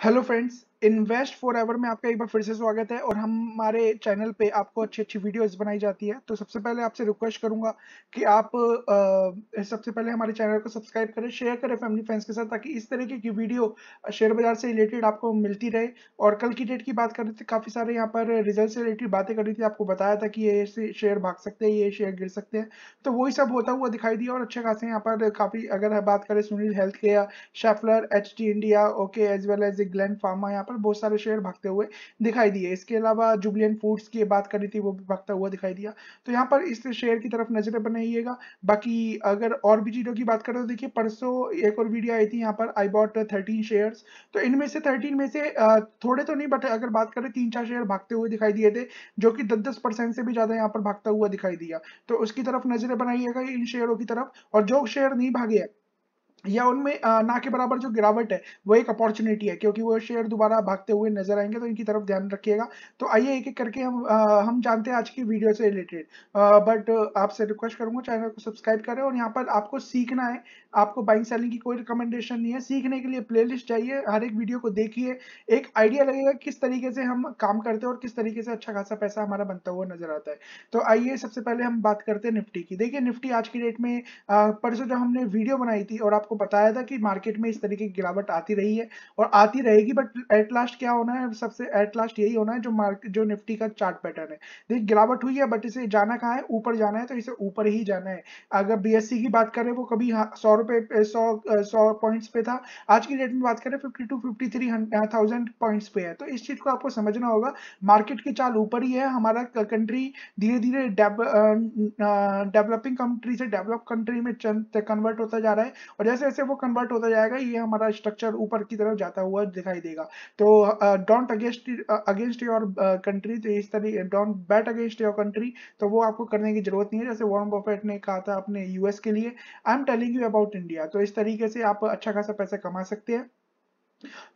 Hello friends, invest for ever में आपका एक बार फिर से स्वागत है और हमारे चैनल पे आपको अच्छी अच्छी वीडियोस बनाई जाती है तो सबसे पहले आपसे रिक्वेस्ट करूंगा कि आप आ, सबसे पहले हमारे चैनल को सब्सक्राइब करें शेयर करें फैमिली फ्रेंड्स के साथ ताकि इस तरीके की वीडियो शेयर बाजार से रिलेटेड आपको मिलती रहे और कल की डेट की बात कर रहे थे काफ़ी सारे यहाँ पर रिजल्ट से रिलेटेड बातें कर रही थी आपको बताया था कि ये शेयर भाग सकते हैं ये शेयर गिर सकते हैं तो वही सब होता हुआ दिखाई दिया और अच्छे खासे यहाँ पर काफ़ी अगर बात करें Sunil health care Schaeffler H India okay as well as Gland Pharma यहाँ पर बहुत सारे शेयर भागते हुए दिखाई दिए इसके अलावा जुबलियन फूड्स की बात करी थी वो भी भागता हुआ दिखाई दिया तो यहाँ पर इस शेयर की तरफ नजर बनाइएगा बाकी अगर और भी चीजों की बात करें तो देखिए परसों एक और वीडियो आई थी यहाँ पर आई बॉट थर्टीन शेयर तो इनमें से थर्टीन में से थोड़े तो नहीं बट अगर बात करें तीन चार शेयर भागते हुए दिखाई दिए थे जो कि दस दस परसेंट से भी ज्यादा यहाँ पर भागता हुआ दिखाई दिया तो उसकी तरफ नजर बनाइएगा इन शेयरों की तरफ और जो शेयर नहीं भागे या उनमें ना के बराबर जो गिरावट है वो एक अपॉर्चुनिटी है क्योंकि वो शेयर दोबारा भागते हुए नजर आएंगे तो इनकी तरफ ध्यान रखिएगा तो आइए एक एक करके हम आ, हम जानते हैं आज की वीडियो से रिलेटेड बट आपसे रिक्वेस्ट करूंगा चैनल को सब्सक्राइब करें और यहाँ पर आपको सीखना है आपको बाइंग सेलिंग की कोई रिकमेंडेशन नहीं है सीखने के लिए प्लेलिस्ट चाहिए हर एक वीडियो को देखिए एक आइडिया लगेगा किस तरीके से हम काम करते हैं और किस तरीके से अच्छा खासा पैसा हमारा बनता हुआ नजर आता है तो आइए सबसे पहले हम बात करते हैं निफ्टी की देखिए निफ्टी आज की डेट में परसों जो हमने वीडियो बनाई थी और आपको बताया था कि मार्केट में इस तरीके की गिरावट आती रही है और आती रहेगी बट एट लास्ट क्या होना है सबसे एट लास्ट यही होना है जो मार्केट जो निफ्टी का चार्ट पैटर्न है देखिए गिरावट हुई है बट इसे जाना कहाँ है ऊपर जाना है तो इसे ऊपर ही जाना है अगर बी की बात करें वो कभी हाँ, सौ रुपए सौ सौ पॉइंट्स पे था आज की डेट में बात करें fifty two fifty three thousand points पे है तो इस चीज को आपको समझना होगा मार्केट की चाल ऊपर ही है हमारा कंट्री धीरे धीरे डेवलपिंग कंट्री से डेवलप कंट्री में कन्वर्ट होता जा रहा है और जैसे जैसे वो कन्वर्ट होता जाएगा ये हमारा स्ट्रक्चर ऊपर की तरफ जाता हुआ दिखाई देगा तो don't against against your country तो इस तरह don't bat against your country तो वो आपको करने की जरूरत नहीं है जैसे वॉर्न बफेट ने कहा था अपने यूएस के लिए I am telling you about about India तो इस तरीके से आप अच्छा खासा पैसा कमा सकते हैं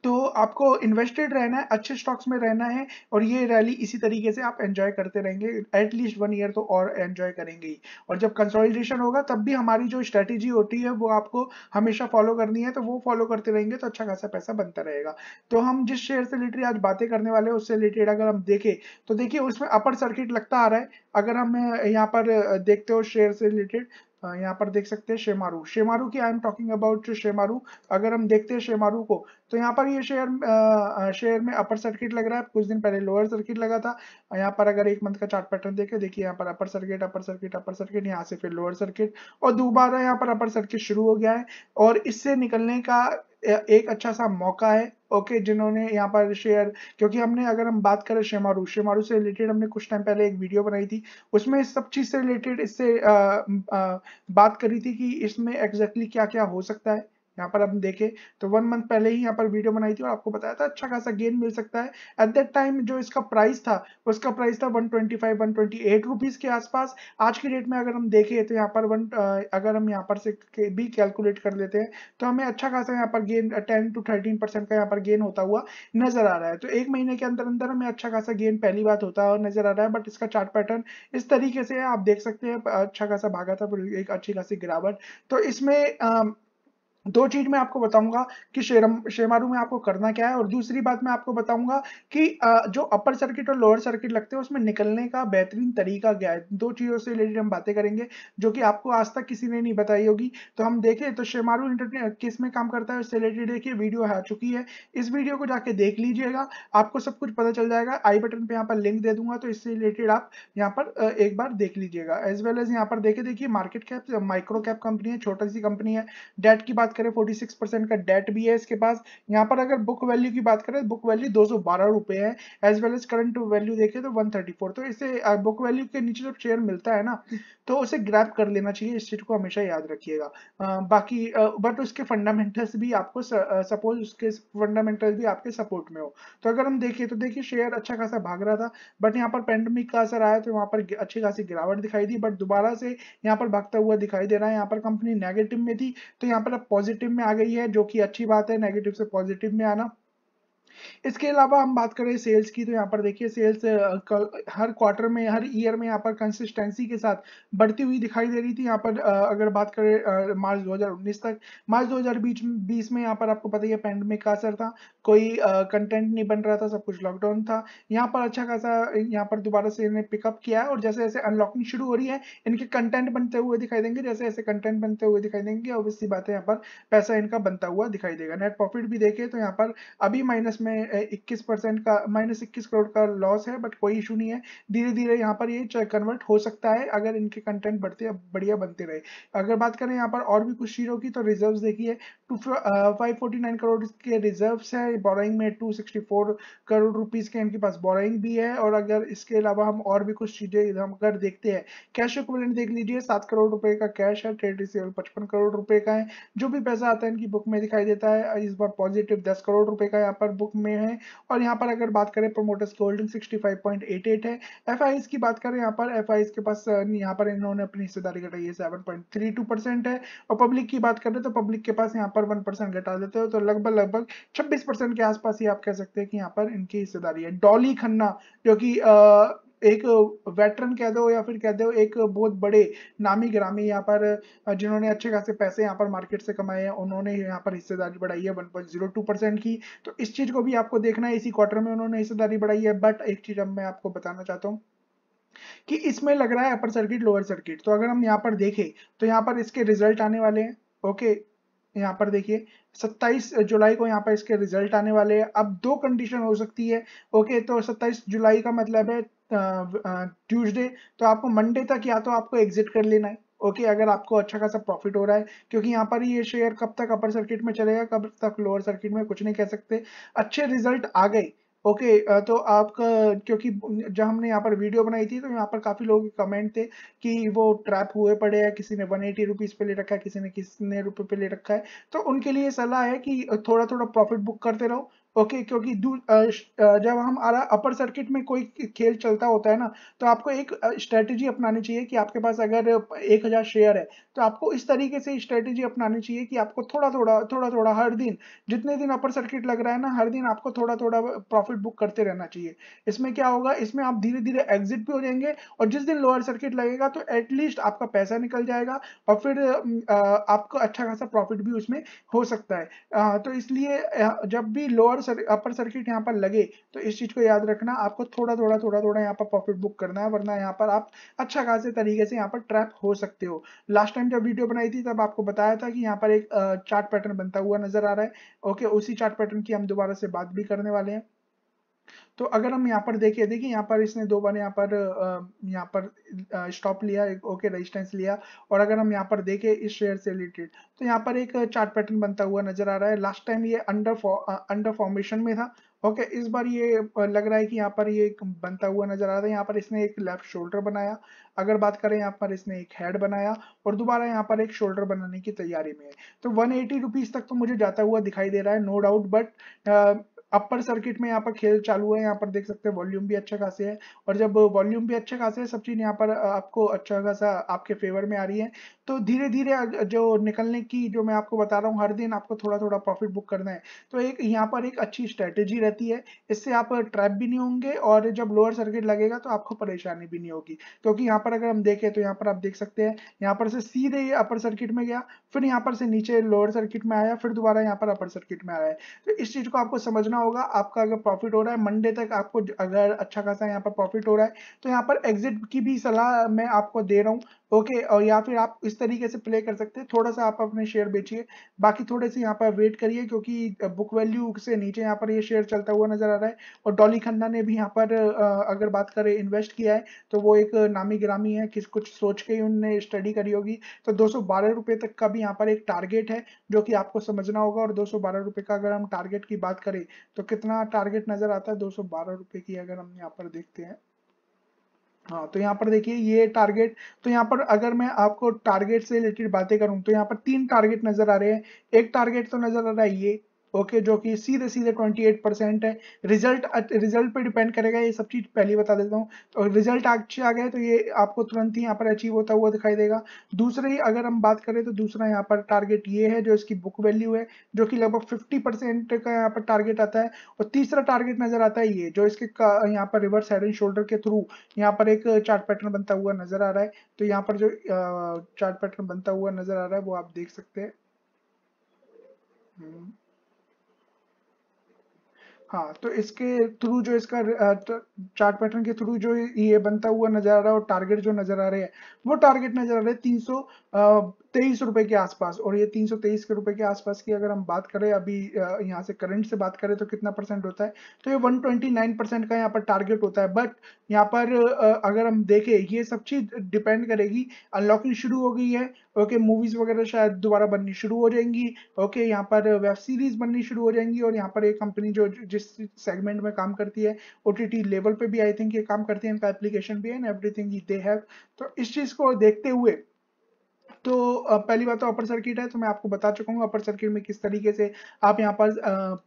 तो आपको इन्वेस्टेड रहना है अच्छे स्टॉक्स में रहना है और ये रैली इसी तरीके से आप एंजॉय करते रहेंगे एटलीस्ट वन ईयर तो और एंजॉय करेंगे ही और जब कंसोलिडेशन होगा तब भी हमारी जो स्ट्रेटेजी होती है वो आपको हमेशा फॉलो करनी है तो वो फॉलो करते रहेंगे तो अच्छा खासा पैसा बनता रहेगा तो हम जिस शेयर से रिलेटेड आज बातें करने वाले हैं उससे रिलेटेड अगर हम देखें तो देखिए उसमें अपर सर्किट लगता आ रहा है अगर हम यहाँ पर देखते हो शेयर से रिलेटेड यहाँ पर देख सकते हैं शेमारू शेमारू की I am talking about Shemaroo अगर हम देखते हैं शेमारू को तो यहाँ पर ये शेयर शेयर में अपर सर्किट लग रहा है कुछ दिन पहले लोअर सर्किट लगा था यहाँ पर अगर एक मंथ का चार्ट पैटर्न देखे देखिए यहाँ पर upper circuit upper circuit upper circuit यहाँ से फिर लोअर सर्किट और दोबारा यहाँ पर अपर सर्किट शुरू हो गया है और इससे निकलने का एक अच्छा सा मौका है ओके जिन्होंने यहाँ पर शेयर क्योंकि हमने अगर हम बात करें शेमारू शेमारू से रिलेटेड हमने कुछ टाइम पहले एक वीडियो बनाई थी उसमें इस सब चीज़ से रिलेटेड इससे बात करी थी कि इसमें एग्जैक्टली exactly क्या क्या हो सकता है यहाँ पर हम देखें तो वन मंथ पहले ही यहाँ पर वीडियो बनाई थी और आपको बताया था अच्छा खासा गेन मिल सकता है एट दैट टाइम जो इसका प्राइस था उसका प्राइस था 125 128 रुपीस के आसपास आज की डेट में अगर हम देखें तो यहाँ पर वन अगर हम यहाँ पर से भी कैलकुलेट कर लेते हैं तो हमें अच्छा खासा यहाँ पर गेन टेन टू थर्टीन का यहाँ पर गेन होता हुआ नजर आ रहा है तो एक महीने के अंदर अंदर हमें अच्छा खासा गेन पहली बात होता है नजर आ रहा है बट इसका चार्ट पैटर्न इस तरीके से आप देख सकते हैं अच्छा खासा भागा था एक अच्छी खासी गिरावट तो इसमें दो चीज मैं आपको बताऊंगा कि शेरम शेमारू में आपको करना क्या है और दूसरी बात मैं आपको बताऊंगा कि जो अपर सर्किट और लोअर सर्किट लगते हैं उसमें निकलने का बेहतरीन तरीका क्या है दो चीजों से रिलेटेड हम बातें करेंगे जो कि आपको आज तक किसी ने नहीं बताई होगी तो हम देखें तो शेमारू इंटरनेट किस में काम करता है उससे रिलेटेड देखिए वीडियो आ चुकी है इस वीडियो को जाके देख लीजिएगा आपको सब कुछ पता चल जाएगा आई बटन पर यहाँ पर लिंक दे दूंगा तो इससे रिलेटेड आप यहाँ पर एक बार देख लीजिएगा एज वेल एज यहाँ पर देखे देखिए market cap micro cap company है छोटा सी कंपनी है डेट की बात बात करें 46 परसेंट का डेट भी है इसके पास यहाँ पर अगर बुक वैल्यू की बात करें बुक वैल्यू दो सौ है as well as current value देखे तो 134 तो इसे बुक वैल्यू के नीचे जब शेयर मिलता है ना तो उसे ग्रैप कर लेना चाहिए इस चीज को हमेशा याद रखिएगा बाकी बट उसके फंडामेंटल्स भी आपको सपोज उसके फंडामेंटल्स भी आपके सपोर्ट में हो तो अगर हम देखें तो देखिए शेयर अच्छा खासा भाग रहा था बट यहाँ पर पेंडेमिक का असर आया तो वहाँ पर अच्छी खासी गिरावट दिखाई दी बट दोबारा से यहाँ पर भागता हुआ दिखाई दे रहा है यहाँ पर कंपनी नेगेटिव में थी तो यहाँ पर अब पॉजिटिव में आ गई है जो कि अच्छी बात है नेगेटिव से पॉजिटिव में आना इसके अलावा हम बात करें सेल्स की तो यहाँ पर देखिए सेल्स हर क्वार्टर में हर ईयर में यहाँ पर कंसिस्टेंसी के साथ बढ़ती हुई दिखाई दे रही थी यहाँ पर अगर बात करें मार्च 2019 तक मार्च 2020 में यहाँ पर आपको पता ही है पैंडमिक का असर था कोई कंटेंट नहीं बन रहा था सब कुछ लॉकडाउन था यहाँ पर अच्छा खासा यहाँ पर दोबारा से इन्हें पिकअप किया है और जैसे जैसे अनलॉकिंग शुरू हो रही है इनके कंटेंट बनते हुए दिखाई देंगे जैसे जैसे कंटेंट बनते हुए दिखाई देंगे ऑब्वियसली बात है यहाँ पर पैसा इनका बनता हुआ दिखाई देगा नेट प्रॉफिट भी देखे तो यहाँ पर अभी माइनस इसमें 21 परसेंट का माइनस इक्कीस करोड़ का लॉस है बट कोई इशू नहीं है धीरे धीरे यहाँ पर ये कन्वर्ट हो सकता है अगर इनके कंटेंट बढ़ते बढ़िया बनते रहे अगर बात करें यहाँ पर और भी कुछ चीज़ों की तो रिजर्व देखिए टू फाइव करोड़ के रिजर्व है बोराइंग में टू करोड़ रुपीज़ के इनके पास बोराइंग भी है और अगर इसके अलावा हम और भी कुछ चीज़ें हम अगर देखते हैं कैश इक्वलेंट देख लीजिए सात करोड़ रुपए का कैश है ट्रेड रिसीवल पचपन करोड़ रुपए का है जो भी पैसा आता है इनकी बुक में दिखाई देता है इस बार पॉजिटिव दस करोड़ रुपए का यहाँ पर बुक में है और यहाँ पर अगर बात करें प्रोमोटर्स की होल्डिंग 65.88 है एफ की बात करें यहाँ पर एफ के पास यहाँ पर इन्होंने अपनी हिस्सेदारी घटाई है सेवन परसेंट है और पब्लिक की बात करें तो पब्लिक के पास यहाँ पर वन घटा देते हो तो लगभग लगभग छब्बीस के आसपास ही आप कह सकते हैं कि यहाँ पर इनकी हिस्सेदारी है डॉली खन्ना जो कि एक वेटरन कह दो या फिर कह दो एक बहुत बड़े नामी ग्रामी यहाँ पर जिन्होंने अच्छे खासे पैसे यहाँ पर मार्केट से कमाए हैं उन्होंने यहाँ पर हिस्सेदारी बढ़ाई है टू परसेंट की तो इस चीज़ को भी आपको देखना है इसी क्वार्टर में उन्होंने हिस्सेदारी बढ़ाई है बट एक चीज़ अब मैं आपको बताना चाहता हूँ कि इसमें लग रहा है अपर सर्किट लोअर सर्किट तो अगर हम यहाँ पर देखें तो यहाँ पर इसके रिजल्ट आने वाले हैं ओके यहाँ पर देखिए 27 जुलाई को यहाँ पर इसके रिजल्ट आने वाले हैं अब दो कंडीशन हो सकती है ओके तो 27 जुलाई का मतलब है ट्यूजडे तो आपको मंडे तक या तो आपको एग्जिट कर लेना है ओके okay, अगर आपको अच्छा खासा प्रॉफिट हो रहा है क्योंकि यहाँ पर ये शेयर कब तक अपर सर्किट में चलेगा कब तक लोअर सर्किट में कुछ नहीं कह सकते अच्छे रिजल्ट आ गए ओके okay, तो आपका क्योंकि जब हमने यहाँ पर वीडियो बनाई थी तो यहाँ पर काफ़ी लोगों के कमेंट थे कि वो ट्रैप हुए पड़े हैं किसी ने वन एटी रुपीज़ पे ले रखा है किसी ने किसने रुपए पे ले रखा है तो उनके लिए सलाह है कि थोड़ा थोड़ा प्रॉफिट बुक करते रहो ओके okay, क्योंकि जब हम आ रहा अपर सर्किट में कोई खेल चलता होता है ना तो आपको एक स्ट्रेटेजी अपनानी चाहिए कि आपके पास अगर एक हज़ार शेयर है तो आपको इस तरीके से स्ट्रेटेजी अपनानी चाहिए कि आपको थोड़ा थोड़ा थोड़ा थोड़ा हर दिन जितने दिन अपर सर्किट लग रहा है ना हर दिन आपको थोड़ा थोड़ा प्रॉफिट बुक करते रहना चाहिए इसमें क्या होगा इसमें आप धीरे धीरे एग्जिट भी हो जाएंगे और जिस दिन लोअर सर्किट लगेगा तो एटलीस्ट आपका पैसा निकल जाएगा और फिर आपको अच्छा खासा प्रॉफिट भी उसमें हो सकता है तो इसलिए जब भी लोअर अपर सर्किट यहाँ पर लगे तो इस चीज़ को याद रखना आपको थोड़ा थोड़ा थोड़ा थोड़ा यहाँ पर प्रॉफिट बुक करना है वरना यहाँ पर आप अच्छा खासे तरीके से यहाँ पर ट्रैप हो सकते हो लास्ट टाइम जब वीडियो बनाई थी तब आपको बताया था कि यहाँ पर एक चार्ट पैटर्न बनता हुआ नजर आ रहा है ओके उसी चार्ट पैटर्न की हम दोबारा से बात भी करने वाले हैं तो अगर हम यहाँ पर देखिए देखिए यहाँ पर इसने दो बार यहाँ पर यहाँ पर स्टॉप लिया ओके रेजिस्टेंस लिया और अगर हम यहाँ पर देखें इस शेयर से रिलेटेड तो यहाँ पर एक चार्ट पैटर्न बनता हुआ नजर आ रहा है लास्ट टाइम ये अंडर फौ, अंडर फॉर्मेशन में था ओके okay, इस बार ये लग रहा है कि यहाँ पर ये बनता हुआ नजर आ रहा था यहाँ पर इसने एक लेफ्ट शोल्डर बनाया अगर बात करें यहाँ पर इसने एक हेड बनाया और दोबारा यहाँ पर एक शोल्डर बनाने की तैयारी में है तो 180 रुपीस तक तो मुझे जाता हुआ दिखाई दे रहा है no doubt but upper circuit में यहाँ पर खेल चालू है यहाँ पर देख सकते हैं वॉल्यूम भी अच्छा खासे है और जब वॉल्यूम भी अच्छा खासे है सब चीज़ यहाँ पर आपको अच्छा खासा आपके फेवर में आ रही है तो धीरे धीरे जो निकलने की जो मैं आपको बता रहा हूँ हर दिन आपको थोड़ा थोड़ा प्रॉफिट बुक करना है तो एक यहाँ पर एक अच्छी स्ट्रैटेजी रहती है इससे आप ट्रैप भी नहीं होंगे और जब लोअर सर्किट लगेगा तो आपको परेशानी भी नहीं होगी क्योंकि यहाँ पर अगर हम देखें तो यहाँ पर आप देख सकते हैं यहाँ पर से सीधे अपर सर्किट में गया फिर यहाँ पर से नीचे लोअर सर्किट में आया फिर दोबारा यहाँ पर अपर सर्किट में आया है तो इस चीज़ को आपको समझना होगा आपका अगर प्रॉफिट हो रहा है मंडे तक आपको अगर अच्छा खासा यहाँ पर प्रॉफिट हो रहा है तो यहाँ पर एग्जिट की भी सलाह मैं आपको दे रहा हूँ ओके और या फिर आप इस तरीके से प्ले कर सकते हैं थोड़ा सा आप अपने शेयर बेचिए बाकी थोड़े से यहाँ पर वेट करिए क्योंकि बुक वैल्यू से नीचे यहाँ पर ये शेयर चलता हुआ नजर आ रहा है और डॉली खन्ना ने भी यहाँ पर अगर बात करें इन्वेस्ट किया है तो वो एक नामी ग्रामी है किस कुछ सोच के ही उनने स्टडी करी होगी तो दो रुपए तक का भी यहाँ पर एक टारगेट है जो कि आपको समझना होगा और दो रुपए का अगर हम टारगेट की बात करें तो कितना टारगेट नजर आता है दो रुपए की अगर हम यहाँ पर देखते हैं हाँ तो यहाँ पर देखिए ये टारगेट तो यहाँ पर अगर मैं आपको टारगेट से रिलेटेड बातें करूँ तो यहाँ पर तीन टारगेट नजर आ रहे हैं एक टारगेट तो नजर आ रहा है ये ओके जो कि सीधे सीधे 28 परसेंट है रिजल्ट रिजल्ट पे डिपेंड करेगा ये सब चीज़ पहले बता देता हूँ तो रिजल्ट अच्छे आ गए तो ये आपको तुरंत ही यहाँ पर अचीव होता हुआ दिखाई देगा दूसरे अगर हम बात करें तो दूसरा यहाँ पर टारगेट ये है जो इसकी बुक वैल्यू है जो कि लगभग फिफ्टी का यहाँ पर टारगेट आता है और तीसरा टारगेट नजर आता है ये जो इसके यहाँ पर रिवर्स हेड एंड शोल्डर के थ्रू यहाँ पर एक चार्ट पैटर्न बनता हुआ नजर आ रहा है तो यहाँ पर जो चार्ट पैटर्न बनता हुआ नजर आ रहा है वो आप देख सकते हैं हम्म। हाँ तो इसके थ्रू जो इसका चार्ट पैटर्न तो के थ्रू जो ये बनता हुआ नजर आ रहा है और टारगेट जो नजर आ रहे हैं वो टारगेट नजर आ रहे हैं तीन सौ तेईस रुपए के आसपास और ये तीन सौ तेईस के रुपए के आसपास की अगर हम बात करें अभी यहाँ से करंट से बात करें तो कितना परसेंट होता है तो ये वन ट्वेंटी नाइन परसेंट का यहाँ पर टारगेट होता है बट यहाँ पर अगर हम देखें ये सब चीज डिपेंड करेगी अनलॉकिंग शुरू हो गई है ओके मूवीज वगैरह शायद दोबारा बननी शुरू हो जाएंगी ओके यहाँ पर वेब सीरीज बननी शुरू हो जाएंगी और यहाँ पर ये कंपनी जो जिस सेगमेंट में काम करती है ओ लेवल पे भी आई थिंक ये काम करती है इनका एप्लीकेशन भी है एंड एवरीथिंग दे हैव तो इस चीज को देखते हुए तो पहली बात तो अपर सर्किट है तो मैं आपको बता चुका हूँ अपर सर्किट में किस तरीके से आप यहाँ पर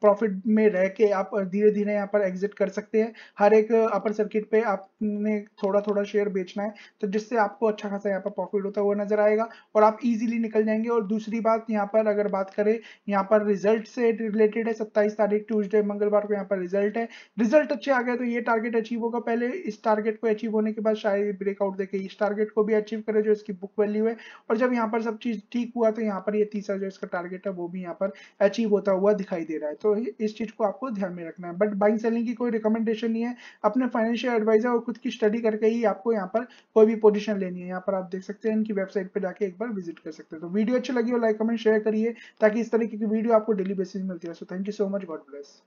प्रॉफिट में रह के आप धीरे धीरे यहाँ पर एग्जिट कर सकते हैं हर एक अपर सर्किट पे आपने थोड़ा थोड़ा शेयर बेचना है तो जिससे आपको अच्छा खासा यहाँ पर प्रॉफिट होता हुआ नजर आएगा और आप इजीली निकल जाएंगे और दूसरी बात यहाँ पर अगर बात करें यहाँ पर रिजल्ट से रिलेटेड है सत्ताईस तारीख ट्यूजडे मंगलवार को यहाँ पर रिजल्ट है रिजल्ट अच्छे आ गए तो ये टारगेट अचीव होगा पहले इस टारगेट को अचीव होने के बाद शायद ब्रेकआउट देखे इस टारगेट को भी अचीव करे जो इसकी बुक वैल्यू है और जब जब यहाँ पर सब चीज ठीक हुआ तो यहाँ पर ये तीसरा जो इसका टारगेट है वो भी यहाँ पर अचीव होता हुआ दिखाई दे रहा है तो इस चीज को आपको ध्यान में रखना है बट बाइंग सेलिंग की कोई रिकमेंडेशन नहीं है अपने फाइनेंशियल एडवाइजर और खुद की स्टडी करके ही आपको यहाँ पर कोई भी पोजिशन लेनी है यहाँ पर आप देख सकते हैं इनकी वेबसाइट पर जाके एक बार विजिट कर सकते हैं तो वीडियो अच्छी लगी हो लाइक कमेंट शेयर करिए ताकि इस तरीके की वीडियो आपको डेली बेसिस मिलती है so thank you so much God bless